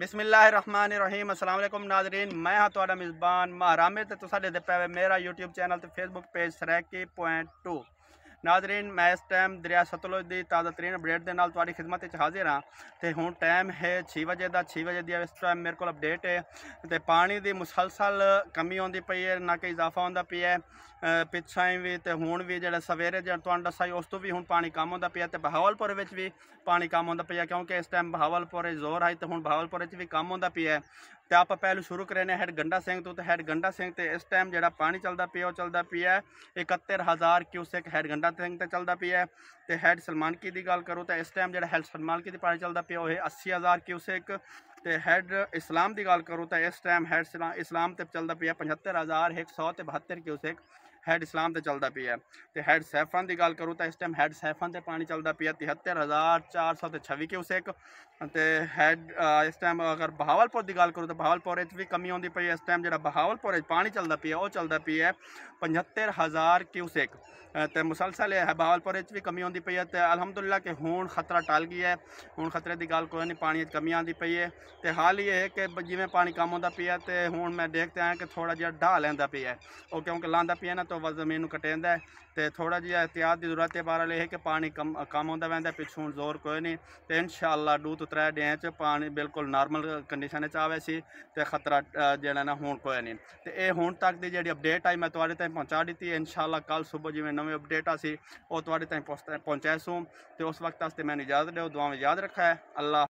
बिसमीम असलम नाजरीन मैं हाँ थोड़ा मेज़बान महारामिर तो साढ़े पे मेरा यूट्यूब चैनल तो फेसबुक पेज सरैकी पॉइंट टू ਨਾਜ਼ਰੀਨ ਮੈਂ ਇਸ ਟਾਈਮ ਦਰਿਆ ਸਤਲੁਜ ਦੀ ਤਾਜ਼ਾ ਤਰੀਨ ਅਪਡੇਟ ਦੇ ਨਾਲ ਤੁਹਾਡੀ ਖਿਦਮਤ ਵਿੱਚ ਹਾਜ਼ਰ ਹਾਂ ਤੇ ਹੁਣ ਟਾਈਮ ਹੈ 6 ਵਜੇ ਦਾ 6 ਵਜੇ ਦੀ ਇਸ ਟਾਈਮ ਮੇਰੇ ਕੋਲ ਅਪਡੇਟ ਹੈ ਤੇ ਪਾਣੀ ਦੀ ਮੁਸਲਸਲ ਕਮੀ ਆਉਂਦੀ ਪਈ ਹੈ ਨਾ ਕਿ ਇਜ਼ਾਫਾ ਹੁੰਦਾ ਪਿਆ ਹੈ ਵੀ ਤੇ ਹੁਣ ਵੀ ਜਿਹੜਾ ਸਵੇਰੇ ਜਦ ਤੁਹਾਨੂੰ ਦੱਸਾਈ ਉਸ ਤੋਂ ਵੀ ਹੁਣ ਪਾਣੀ ਕਮ ਆਉਂਦਾ ਪਿਆ ਤੇ ਬਹਾਵਲਪੁਰ ਵਿੱਚ ਵੀ ਪਾਣੀ ਕਮ ਆਉਂਦਾ ਪਿਆ ਕਿਉਂਕਿ ਇਸ ਟਾਈਮ ਬਹਾਵਲਪੁਰ ਜ਼ੋਰ ਹੈ ਤੇ ਹੁਣ ਬਹਾਵਲਪੁਰ ਵਿੱਚ ਵੀ ਕਮ ਆਉਂਦਾ ਪਿਆ ਤੇ ਆਪਾਂ ਪਹਿਲੂ ਸ਼ੁਰੂ ਕਰਨੇ ਹੈਡ ਗੰਡਾ ਸਿੰਘ ਤੋਂ ਤੇ ਹੈਡ ਗੰਡਾ ਸਿੰਘ ਤੇ ਇਸ ਟਾਈਮ ਜਿਹੜਾ ਪਾਣੀ ਚੱਲਦਾ ਪਿਆ ਉਹ ਚੱਲਦਾ ਪਿਆ 71000 ਕਿਊਸੈਕ ਹੈਡ ਗੰਡਾ ਸਿੰਘ ਤੇ ਚੱਲਦਾ ਪਿਆ ਤੇ ਹੈਡ ਸਲਮਾਨ ਕੀ ਦੀ ਗੱਲ ਕਰੋ ਤਾਂ ਇਸ ਟਾਈਮ ਜਿਹੜਾ ਹੈਡ ਸਲਮਾਨ ਕੀ ਦੀ ਪਾਣੀ ਚੱਲਦਾ ਪਿਆ ਉਹ ਹੈ 80000 ਕਿਊਸੈਕ ਤੇ ਹੈਡ ਇਸਲਾਮ ਦੀ ਗੱਲ ਕਰੋ ਤਾਂ ਇਸ ਟਾਈਮ ਹੈਡ ਇਸਲਾਮ ਤੇ ਚੱਲਦਾ ਪਿਆ 75100 ਤੇ 72 ਕਿਊਸੈਕ हैड इस्लाम से चलता पी है तो हैड सैफन की गल करूँ तो इस टाइम हैड सैफन से पानी चलता पी है तिहत्तर हज़ार चार सौ तो छवी क्यूसेक हैड इस टाइम अगर बहावलपुर की गल करूँ तो बहावलपुर भी कमी आँदी पी है इस टाइम जो बहावलपुर पानी चलता पी है वह चलता पी है पचहत्तर हज़ार क्यू तो मुसलसल है बहावलपुर भी कमी आँदी पी है तो अलहमदुल्ला कि हूँ खतरा टल गई है हूँ खतरे की गल कोई नहीं पानी कमी आँदी पी है तो हाल ही है कि जिमें पानी कम आता पी है तो हूँ मैं देखते हैं कि थोड़ा जहा ढा ला पी है और क्योंकि लाता पी है ना तो ਤੋਂ ਵੱਧ ਜ਼ਮੀਨ ਨੂੰ ਕਟੇਂਦਾ ਤੇ ਥੋੜਾ ਜਿਹਾ ਇhtiyat ਦੀ ਜ਼ਰੂਰਤ ਹੈ ਬਾਹਰ ਲਈ ਹੈ ਕਿ ਪਾਣੀ ਕਮ ਕਮ ਹੁੰਦਾ ਵੈਂਦਾ ਪਿੱਛੋਂ ਜ਼ੋਰ ਕੋਈ ਨਹੀਂ ਤੇ ਇਨਸ਼ਾਅੱਲਾ ਡੂ ਤੋਂ ਤਰੇ ਡਿਆਂ ਚ ਪਾਣੀ ਬਿਲਕੁਲ ਨਾਰਮਲ ਕੰਡੀਸ਼ਨ ਚ ਆਵੇ ਸੀ ਤੇ ਖਤਰਾ ਜਿਹੜਾ ਨਾ ਹੁਣ ਕੋਈ ਨਹੀਂ ਤੇ ਇਹ ਹੁਣ ਤੱਕ ਦੀ ਜਿਹੜੀ ਅਪਡੇਟ ਆਈ ਮੈਂ ਤੁਹਾਡੇ ਤੱਕ ਪਹੁੰਚਾ ਦਿੱਤੀ ਇਨਸ਼ਾਅੱਲਾ ਕੱਲ ਸਵੇਰ ਜਿਵੇਂ ਨਵੇਂ ਅਪਡੇਟ ਆ ਸੀ ਉਹ ਤੁਹਾਡੇ ਤੱਕ ਪਹੁੰਚਾਇਆ ਸੂ ਤੇ ਉਸ ਵਕਤ ਵਾਸਤੇ ਮੈਨੂੰ ਇਜਾਜ਼ਤ ਦਿਓ ਦੁਆਵਾਂ ਯਾਦ ਰੱਖਾ ਹੈ ਅੱਲਾ